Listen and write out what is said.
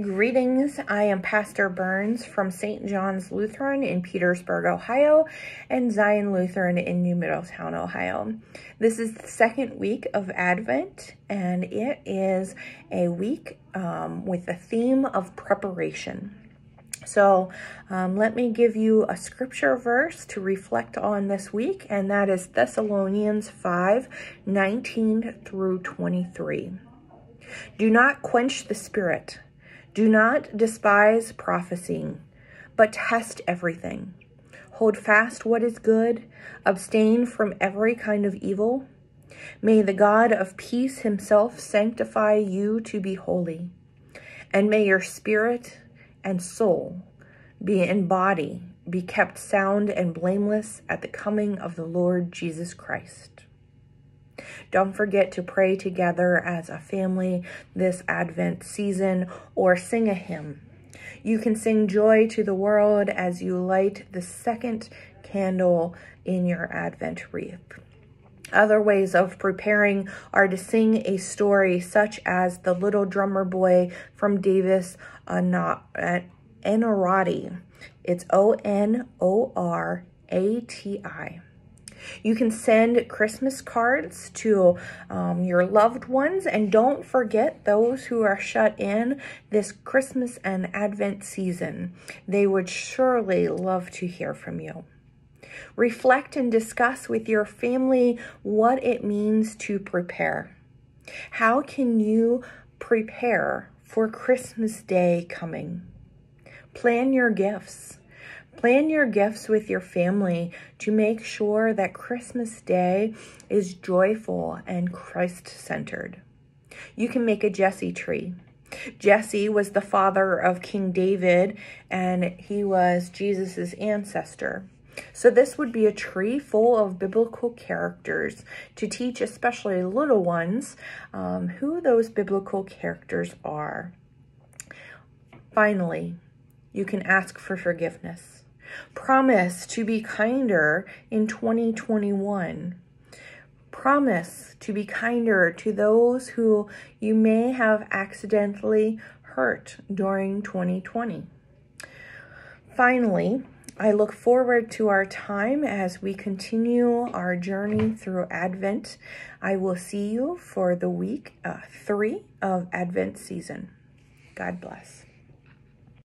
Greetings, I am Pastor Burns from St. John's Lutheran in Petersburg, Ohio, and Zion Lutheran in New Middletown, Ohio. This is the second week of Advent, and it is a week um, with the theme of preparation. So um, let me give you a scripture verse to reflect on this week, and that is Thessalonians 5, 19 through 23. Do not quench the spirit do not despise prophesying, but test everything. Hold fast what is good, abstain from every kind of evil. May the God of peace himself sanctify you to be holy, and may your spirit and soul be in body, be kept sound and blameless at the coming of the Lord Jesus Christ. Don't forget to pray together as a family this Advent season or sing a hymn. You can sing joy to the world as you light the second candle in your Advent wreath. Other ways of preparing are to sing a story such as The Little Drummer Boy from Davis Enorati. It's O-N-O-R-A-T-I. You can send Christmas cards to um, your loved ones and don't forget those who are shut in this Christmas and Advent season. They would surely love to hear from you. Reflect and discuss with your family what it means to prepare. How can you prepare for Christmas Day coming? Plan your gifts. Plan your gifts with your family to make sure that Christmas Day is joyful and Christ centered. You can make a Jesse tree. Jesse was the father of King David, and he was Jesus's ancestor. So this would be a tree full of biblical characters to teach especially little ones um, who those biblical characters are. Finally, you can ask for forgiveness. Promise to be kinder in 2021. Promise to be kinder to those who you may have accidentally hurt during 2020. Finally, I look forward to our time as we continue our journey through Advent. I will see you for the week uh, three of Advent season. God bless.